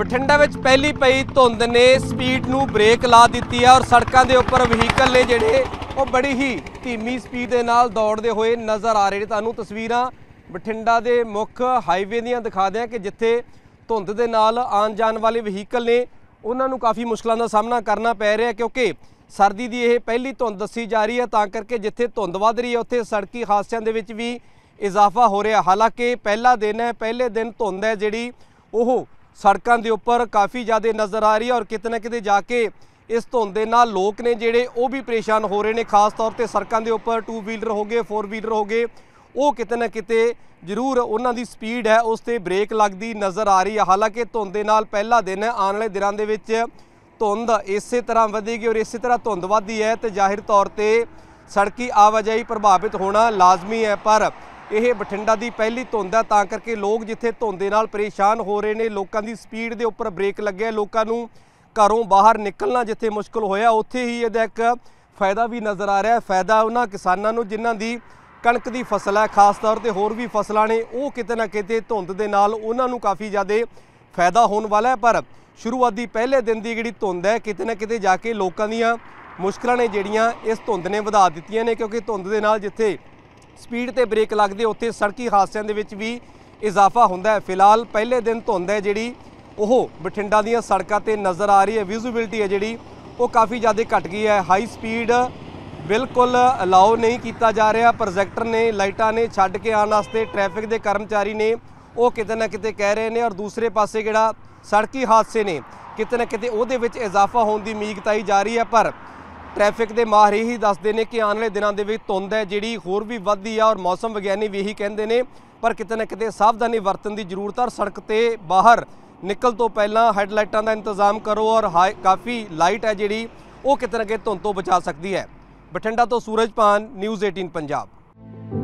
ਬਠਿੰਡਾ ਵਿੱਚ ਪਹਿਲੀ ਪਈ ਧੁੰਦ ਨੇ ਸਪੀਡ ਨੂੰ ਬ੍ਰੇਕ ਲਾ ਦਿੱਤੀ ਹੈ ਔਰ ਸੜਕਾਂ ਦੇ ਉੱਪਰ ਵਹੀਕਲ ਨੇ ਜਿਹੜੇ ਉਹ ਬੜੀ ਹੀ ਧੀਮੀ ਸਪੀਡ ਦੇ ਨਾਲ ਦੌੜਦੇ ਹੋਏ ਨਜ਼ਰ ਆ ਰਹੇ ਨੇ ਤੁਹਾਨੂੰ ਤਸਵੀਰਾਂ ਬਠਿੰਡਾ ਦੇ ਮੁੱਖ ਹਾਈਵੇ ਦੀਆਂ ਦਿਖਾ ਦਿਆਂ ਕਿ ਜਿੱਥੇ ਧੁੰਦ ਦੇ ਨਾਲ ਆਉਣ ਜਾਣ ਵਾਲੇ ਵਹੀਕਲ ਨੇ ਉਹਨਾਂ ਨੂੰ ਕਾਫੀ ਮੁਸ਼ਕਲਾਂ ਦਾ ਸਾਹਮਣਾ ਕਰਨਾ ਪੈ ਰਿਹਾ ਕਿਉਂਕਿ ਸਰਦੀ ਦੀ ਇਹ ਪਹਿਲੀ ਧੁੰਦ ਦੱਸੀ ਜਾ ਰਹੀ ਹੈ ਤਾਂ ਕਰਕੇ ਜਿੱਥੇ ਧੁੰਦ ਵੱਧ ਰਹੀ ਹੈ ਉੱਥੇ ਸੜਕੀ ਹਾਦਸਿਆਂ ਦੇ ਵਿੱਚ ਵੀ ਇਜ਼ਾਫਾ ਹੋ ਰਿਹਾ ਹਾਲਾਂਕਿ ਪਹਿਲਾ ਦਿਨ ਹੈ ਪਹਿਲੇ ਦਿਨ ਧੁੰਦ ਹੈ ਜਿਹੜੀ ਉਹ ਸੜਕਾਂ ਦੇ ਉੱਪਰ ਕਾਫੀ ਜ਼ਿਆਦਾ ਨਜ਼ਰ ਆ ਰਹੀ ਹੈ ਔਰ ਕਿਤੇ ਨਾ ਕਿਤੇ ਜਾ ਕੇ ਇਸ ਧੁੰਦ ਦੇ ਨਾਲ ਲੋਕ ਨੇ ਜਿਹੜੇ ਉਹ ਵੀ ਪਰੇਸ਼ਾਨ ਹੋ ਰਹੇ ਨੇ ਖਾਸ ਤੌਰ ਤੇ ਸੜਕਾਂ ਦੇ ਉੱਪਰ 2 ਵੀਲਰ ਹੋਗੇ 4 ਵੀਲਰ ਹੋਗੇ ਉਹ ਕਿਤੇ ਨਾ ਕਿਤੇ ਜ਼ਰੂਰ ਉਹਨਾਂ ਦੀ ਸਪੀਡ ਹੈ ਉਸ ਤੇ ਬ੍ਰੇਕ ਲੱਗਦੀ ਨਜ਼ਰ ਆ ਰਹੀ ਹੈ ਹਾਲਾਂਕਿ ਧੁੰਦ ਦੇ ਨਾਲ ਪਹਿਲਾ ਦਿਨ ਹੈ ਆਉਣ ਵਾਲੇ ਦਿਨਾਂ ਦੇ ਵਿੱਚ ਧੁੰਦ ਇਸੇ ਤਰ੍ਹਾਂ ਵਧੇਗੀ ਔਰ ਇਸੇ ਤਰ੍ਹਾਂ ਧੁੰਦ ਵਧਦੀ ਹੈ ਤੇ ਜ਼ਾਹਿਰ ਤੌਰ ਤੇ ਸੜਕੀ ਆਵਾਜਾਈ ਪ੍ਰਭਾਵਿਤ ਹੋਣਾ ਲਾਜ਼ਮੀ ਹੈ ਪਰ ਇਹ ਬਠਿੰਡਾ ਦੀ ਪਹਿਲੀ ਧੁੰਦ ਹੈ ਤਾਂ ਕਰਕੇ ਲੋਕ ਜਿੱਥੇ ਧੁੰਦ ਦੇ ਨਾਲ ਪਰੇਸ਼ਾਨ ਹੋ ਰਹੇ ਨੇ ਲੋਕਾਂ ਦੀ ਸਪੀਡ ਦੇ ਉੱਪਰ ਬ੍ਰੇਕ ਲੱਗਿਆ ਲੋਕਾਂ ਨੂੰ ਘਰੋਂ ਬਾਹਰ ਨਿਕਲਣਾ ਜਿੱਥੇ ਮੁਸ਼ਕਲ ਹੋਇਆ ਉੱਥੇ ਹੀ ਇਹਦਾ ਇੱਕ ਫਾਇਦਾ ਵੀ ਨਜ਼ਰ ਆ ਰਿਹਾ ਹੈ ਫਾਇਦਾ ਉਹਨਾਂ ਕਿਸਾਨਾਂ ਨੂੰ ਜਿਨ੍ਹਾਂ ਦੀ ਕਣਕ ਦੀ ਫਸਲ ਹੈ ਖਾਸ ਤੌਰ ਤੇ ਹੋਰ ਵੀ ਫਸਲਾਂ ਨੇ ਉਹ ਕਿਤੇ ਨਾ ਕਿਤੇ ਧੁੰਦ ਦੇ ਨਾਲ ਉਹਨਾਂ ਨੂੰ ਕਾਫੀ ਜ਼ਿਆਦਾ ਫਾਇਦਾ ਹੋਣ ਵਾਲਾ ਹੈ ਪਰ ਸ਼ੁਰੂਆਤੀ ਪਹਿਲੇ ਦਿਨ ਦੀ ਜਿਹੜੀ ਧੁੰਦ ਹੈ ਕਿਤੇ ਨਾ ਕਿਤੇ ਜਾ ਕੇ ਲੋਕਾਂ ਦੀਆਂ ਮੁਸ਼ਕਲਾਂ ਨੇ ਜਿਹੜੀਆਂ ਇਸ ਧੁੰਦ ਨੇ ਵਧਾ ਦਿੱਤੀਆਂ ਨੇ ਕਿਉਂਕਿ ਧੁੰਦ ਦੇ ਨਾਲ ਜਿੱਥੇ ਸਪੀਡ ਤੇ ਬ੍ਰੇਕ ਲੱਗਦੇ ਉੱਥੇ ਸੜਕੀ ਹਾਦਸਿਆਂ ਦੇ ਵਿੱਚ ਵੀ ਇਜ਼ਾਫਾ ਹੁੰਦਾ ਹੈ ਫਿਲਹਾਲ ਪਹਿਲੇ ਦਿਨ ਧੁੰਦ ਹੈ ਜਿਹੜੀ ਉਹ ਬਠਿੰਡਾ ਦੀਆਂ ਸੜਕਾਂ ਤੇ ਨਜ਼ਰ ਆ ਰਹੀ ਹੈ ਵਿਜ਼ਿਬਿਲਟੀ ਹੈ ਜਿਹੜੀ ਉਹ ਕਾਫੀ ਜ਼ਿਆਦਾ ਘਟ ਗਈ ਹੈ ਹਾਈ ਸਪੀਡ ਬਿਲਕੁਲ ਅਲਾਉ ਨਹੀਂ ਕੀਤਾ ਜਾ ਰਿਹਾ ਪ੍ਰੋਜੈਕਟਰ ਨੇ ਲਾਈਟਾਂ ਨੇ ਛੱਡ ਕੇ ਆਉਣ ਵਾਸਤੇ ਟ੍ਰੈਫਿਕ ਦੇ ਕਰਮਚਾਰੀ ਨੇ ਉਹ ਕਿਤੇ ਨਾ ਕਿਤੇ ਕਹਿ ਰਹੇ ਨੇ ਔਰ ਦੂਸਰੇ ਪਾਸੇ ਜਿਹੜਾ ਸੜਕੀ ਹਾਦਸੇ ਨੇ ਕਿਤੇ ਨਾ ਕਿਤੇ ਉਹਦੇ ਵਿੱਚ ਇਜ਼ਾਫਾ ਹੋਣ ਦੀ ਉਮੀਦ ਤਾਈ ਜਾ ਰਹੀ ਹੈ ਪਰ ਟ੍ਰੈਫਿਕ ਦੇ ਮਾਹਰ ਹੀ ਦੱਸਦੇ ਨੇ ਕਿ ਆਉਣ ਵਾਲੇ ਦਿਨਾਂ ਦੇ ਵਿੱਚ ਧੁੰਦ ਹੈ ਜਿਹੜੀ ਹੋਰ ਵੀ ਵੱਧਦੀ ਆ ਔਰ ਮੌਸਮ ਵਿਗਿਆਨੀ ਵੀ ਇਹੀ ਕਹਿੰਦੇ ਨੇ ਪਰ ਕਿਤੇ ਨਾ ਕਿਤੇ ਸਾਵਧਾਨੀ ਵਰਤਣ ਦੀ ਜ਼ਰੂਰਤ ਹੈ ਸੜਕ ਤੇ ਬਾਹਰ ਨਿਕਲ ਤੋਂ ਪਹਿਲਾਂ ਹੈਡਲਾਈਟਾਂ ਦਾ ਇੰਤਜ਼ਾਮ ਕਰੋ ਔਰ ਕਾਫੀ ਲਾਈਟ ਹੈ ਜਿਹੜੀ ਉਹ ਕਿਤੇ ਨਾ ਕਿਤੇ ਧੁੰਦ ਤੋਂ ਬਚਾ ਸਕਦੀ ਹੈ ਬਠਿੰਡਾ ਤੋਂ ਸੂਰਜ ਪਾਨ ਨਿਊਜ਼ 18 ਪੰਜਾਬ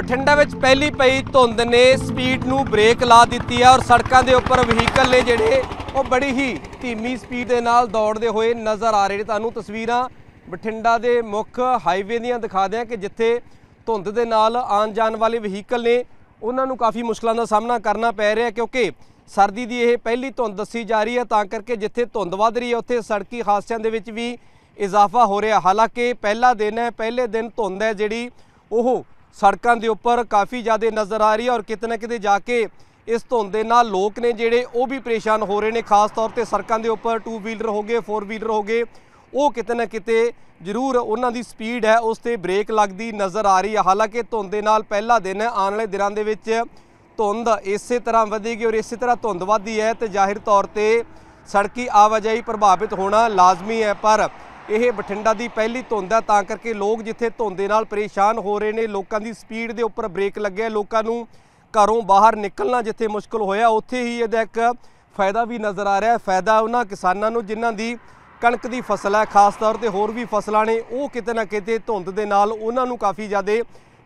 ਬਠਿੰਡਾ ਵਿੱਚ ਪਹਿਲੀ ਪਈ ਧੁੰਦ ਨੇ ਸਪੀਡ ਨੂੰ ਬ੍ਰੇਕ ਲਾ ਦਿੱਤੀ ਆ ਔਰ ਸੜਕਾਂ ਦੇ ਉੱਪਰ ਵਹੀਕਲ ਨੇ ਜਿਹੜੇ ਉਹ ਬੜੀ ਹੀ ਧੀਮੀ ਸਪੀਡ ਦੇ ਨਾਲ ਦੌੜਦੇ ਹੋਏ ਨਜ਼ਰ ਆ ਰਹੇ ਨੇ ਤੁਹਾਨੂੰ ਤਸਵੀਰਾਂ ਬਠਿੰਡਾ ਦੇ ਮੁੱਖ ਹਾਈਵੇ ਦੀਆਂ ਦਿਖਾ ਦਿਆਂ ਕਿ ਜਿੱਥੇ ਧੁੰਦ ਦੇ ਨਾਲ ਆਉਣ ਜਾਣ ਵਾਲੇ ਵਹੀਕਲ ਨੇ ਉਹਨਾਂ ਨੂੰ ਕਾਫੀ ਮੁਸ਼ਕਲਾਂ ਦਾ ਸਾਹਮਣਾ ਕਰਨਾ ਪੈ ਰਿਹਾ ਕਿਉਂਕਿ ਸਰਦੀ ਦੀ ਇਹ ਪਹਿਲੀ ਧੁੰਦ ਦੱਸੀ ਜਾ ਰਹੀ ਹੈ ਤਾਂ ਕਰਕੇ ਜਿੱਥੇ ਧੁੰਦ ਵਧ ਰਹੀ ਹੈ ਉੱਥੇ ਸੜਕੀ ਹਾਦਸਿਆਂ ਦੇ ਵਿੱਚ ਵੀ ਇਜ਼ਾਫਾ ਹੋ ਰਿਹਾ ਹਾਲਾਂਕਿ ਪਹਿਲਾ ਦਿਨ ਹੈ ਪਹਿਲੇ ਦਿਨ ਧੁੰਦ ਹੈ ਜਿਹੜੀ ਉਹ ਸੜਕਾਂ ਦੇ ਉੱਪਰ ਕਾਫੀ ਜ਼ਿਆਦਾ ਨਜ਼ਰ ਆ ਰਹੀ ਹੈ ਔਰ ਕਿਤਨੇ ਕਿਤੇ ਜਾ ਕੇ ਇਸ ਧੁੰਦ ਦੇ ਨਾਲ ਲੋਕ ਨੇ ਜਿਹੜੇ ਉਹ ਵੀ ਪਰੇਸ਼ਾਨ ਹੋ ਰਹੇ ਨੇ ਖਾਸ ਤੌਰ ਤੇ ਸੜਕਾਂ ਦੇ ਉੱਪਰ ਟੂ ਵੀਲਰ ਹੋ ਗਏ ਫੋਰ ਵੀਲਰ ਹੋ ਗਏ ਉਹ ਕਿਤੇ ਨਾ ਕਿਤੇ ਜ਼ਰੂਰ ਉਹਨਾਂ ਦੀ ਸਪੀਡ ਹੈ ਉਸ ਤੇ ਬ੍ਰੇਕ ਲੱਗਦੀ ਨਜ਼ਰ ਆ ਰਹੀ ਹੈ ਹਾਲਾਂਕਿ ਧੁੰਦ ਦੇ ਨਾਲ ਪਹਿਲਾ ਦਿਨ ਆਉਣ ਵਾਲੇ ਦਿਨਾਂ ਦੇ ਵਿੱਚ ਧੁੰਦ ਇਸੇ ਤਰ੍ਹਾਂ ਵਧੇਗੀ ਔਰ ਇਸੇ ਤਰ੍ਹਾਂ ਧੁੰਦ ਵਧਦੀ ਹੈ ਤੇ ਜ਼ਾਹਿਰ ਤੌਰ ਤੇ ਸੜਕੀ ਆਵਾਜਾਈ ਪ੍ਰਭਾਵਿਤ ਹੋਣਾ ਲਾਜ਼ਮੀ ਹੈ ਪਰ ਇਹ ਬਠਿੰਡਾ ਦੀ ਪਹਿਲੀ ਧੁੰਦ ਹੈ ਤਾਂ ਕਰਕੇ ਲੋਕ ਜਿੱਥੇ ਧੁੰਦ ਦੇ ਨਾਲ ਪਰੇਸ਼ਾਨ ਹੋ ਰਹੇ ਨੇ ਲੋਕਾਂ ਦੀ ਸਪੀਡ ਦੇ ਉੱਪਰ ਬ੍ਰੇਕ ਲੱਗਿਆ ਲੋਕਾਂ ਨੂੰ ਘਰੋਂ ਬਾਹਰ ਨਿਕਲਣਾ ਜਿੱਥੇ ਮੁਸ਼ਕਲ ਹੋਇਆ ਉੱਥੇ ਹੀ ਇਹਦਾ ਇੱਕ ਫਾਇਦਾ ਵੀ ਨਜ਼ਰ ਆ ਰਿਹਾ ਹੈ ਫਾਇਦਾ ਉਹਨਾਂ ਕਿਸਾਨਾਂ ਨੂੰ ਜਿਨ੍ਹਾਂ ਦੀ ਕਣਕ ਦੀ ਫਸਲ ਹੈ ਖਾਸ ਤੌਰ ਤੇ ਹੋਰ ਵੀ ਫਸਲਾਂ ਨੇ ਉਹ ਕਿਤੇ ਨਾ ਕਿਤੇ ਧੁੰਦ ਦੇ ਨਾਲ ਉਹਨਾਂ ਨੂੰ ਕਾਫੀ ਜ਼ਿਆਦਾ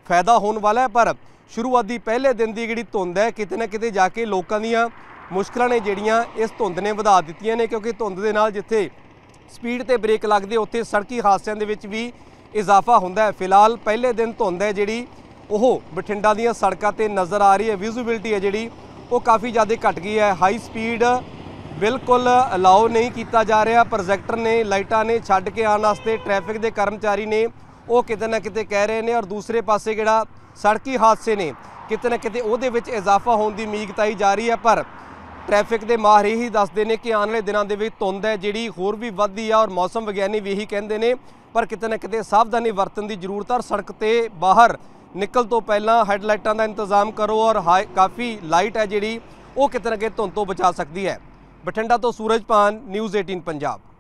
ਫਾਇਦਾ ਹੋਣ ਵਾਲਾ ਹੈ ਪਰ ਸ਼ੁਰੂਆਤੀ ਪਹਿਲੇ ਦਿਨ ਦੀ ਜਿਹੜੀ ਧੁੰਦ ਹੈ ਕਿਤੇ ਨਾ ਕਿਤੇ ਜਾ ਕੇ ਲੋਕਾਂ ਦੀਆਂ ਮੁਸ਼ਕਲਾਂ ਨੇ ਜਿਹੜੀਆਂ ਇਸ ਧੁੰਦ ਨੇ ਵਧਾ ਦਿੱਤੀਆਂ ਨੇ ਕਿਉਂਕਿ ਧੁੰਦ ਦੇ ਨਾਲ ਜਿੱਥੇ ਸਪੀਡ ਤੇ ਬ੍ਰੇਕ ਲੱਗਦੇ ਉੱਥੇ ਸੜਕੀ ਹਾਦਸਿਆਂ ਦੇ ਵਿੱਚ ਵੀ ਇਜ਼ਾਫਾ ਹੁੰਦਾ ਹੈ ਫਿਲਹਾਲ ਪਹਿਲੇ ਦਿਨ ਤੋਂ ਹੁੰਦਾ ਜਿਹੜੀ ਉਹ ਬਠਿੰਡਾ ਦੀਆਂ ਸੜਕਾਂ ਤੇ ਨਜ਼ਰ ਆ ਰਹੀ ਹੈ ਵਿਜ਼ਿਬਿਲਟੀ ਹੈ ਜਿਹੜੀ ਉਹ ਕਾਫੀ ਜ਼ਿਆਦਾ ਘਟ ਗਈ ਹੈ ਹਾਈ ਸਪੀਡ ਬਿਲਕੁਲ ਅਲਾਉ ਨਹੀਂ ਕੀਤਾ ਜਾ ਰਿਹਾ ਪ੍ਰੋਜੈਕਟਰ ਨੇ ਲਾਈਟਾਂ ਨੇ ਛੱਡ ਕੇ ਆਉਣ ਵਾਸਤੇ ਟ੍ਰੈਫਿਕ ਦੇ ਕਰਮਚਾਰੀ ਨੇ ਉਹ ਕਿਤੇ ਨਾ ਕਿਤੇ ਕਹਿ ਰਹੇ ਨੇ ਔਰ ਦੂਸਰੇ ਪਾਸੇ ਜਿਹੜਾ ਸੜਕੀ ਹਾਦਸੇ ਨੇ ਕਿਤੇ ਨਾ ਕਿਤੇ ਉਹਦੇ ਵਿੱਚ ਇਜ਼ਾਫਾ ਹੋਣ ਦੀ ਉਮੀਦ ਤਾਈ ਜਾ ਰਹੀ ਹੈ ਪਰ ਟ੍ਰੈਫਿਕ ਦੇ ਮਾਹਰ ਹੀ ਦੱਸਦੇ ਨੇ ਕਿ ਆਉਣ ਵਾਲੇ ਦਿਨਾਂ ਦੇ ਵਿੱਚ ਧੁੰਦ ਹੈ ਜਿਹੜੀ ਹੋਰ ਵੀ ਵੱਧਦੀ ਆ ਔਰ ਮੌਸਮ ਵਿਗਿਆਨੀ ਵੀ ਇਹੀ ਕਹਿੰਦੇ ਨੇ ਪਰ ਕਿਤੇ ਨਾ ਕਿਤੇ ਸਾਵਧਾਨੀ ਵਰਤਣ ਦੀ ਜ਼ਰੂਰਤ ਹੈ ਸੜਕ ਤੇ ਬਾਹਰ ਨਿਕਲ ਤੋਂ ਪਹਿਲਾਂ ਹੈਡਲਾਈਟਾਂ ਦਾ ਇੰਤਜ਼ਾਮ ਕਰੋ ਔਰ ਕਾਫੀ ਲਾਈਟ ਹੈ ਜਿਹੜੀ ਉਹ ਕਿਤੇ ਨਾ ਕਿਤੇ ਧੁੰਦ ਤੋਂ ਬਚਾ ਸਕਦੀ ਹੈ ਬਠਿੰਡਾ ਤੋਂ ਸੂਰਜਪਾਨ ਨਿਊਜ਼ 18 ਪੰਜਾਬ